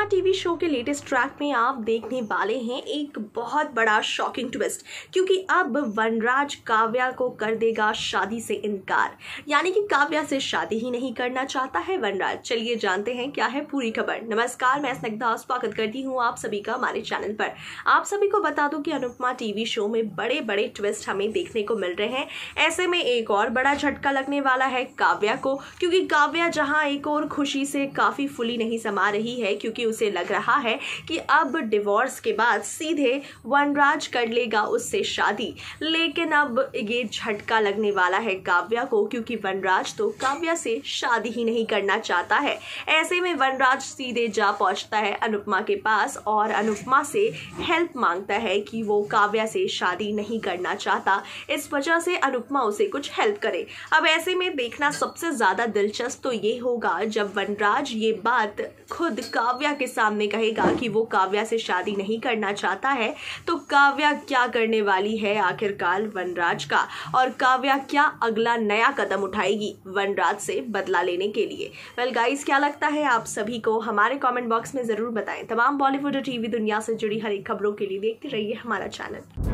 Pushpa TV show के latest track में आप देखने वाले हैं एक बहुत बड़ा शॉकिंग ट्विस्ट क्योंकि अब वनराज काव्या को कर देगा शादी से इनकार यानी कि काव्या से शादी ही नहीं करना चाहता है वनराज चलिए जानते हैं क्या है पूरी खबर नमस्कार मैं स्नग्धा स्वागत करती हूँ आप सभी का हमारे चैनल पर आप सभी को बता दूं कि अनुपमा टीवी शो में बड़े बड़े ट्विस्ट हमें देखने को मिल रहे हैं ऐसे में एक और बड़ा झटका लगने वाला है काव्या को क्योंकि काव्या जहाँ एक और खुशी से काफी फुली नहीं समा रही है क्योंकि उसे लग रहा है कि अब डिवोर्स के बाद सीधे वनराज कर लेगा उससे शादी लेकिन अब ये झटका लगने वाला है काव्या को क्योंकि वनराज तो काव्या से शादी ही नहीं करना चाहता है ऐसे में वनराज सीधे जा पहुंचता है अनुपमा के पास और अनुपमा से हेल्प मांगता है कि वो काव्या से शादी नहीं करना चाहता इस वजह से अनुपमा उसे कुछ हेल्प करे अब ऐसे में देखना सबसे ज़्यादा दिलचस्प तो ये होगा जब वनराज ये बात खुद काव्या के सामने कहेगा कि वो काव्या से शादी नहीं करना चाहता है तो काव्या क्या करने वाली है आखिरकार वनराज का और काव्या क्या अगला नया कदम उठाएगी वनराज से बदला लेने के लिए वेल गाइस क्या लगता है आप सभी को हमारे कमेंट बॉक्स में ज़रूर बताएं तमाम बॉलीवुड और टीवी दुनिया से जुड़ी हर एक खबरों के लिए देखते रहिए हमारा चैनल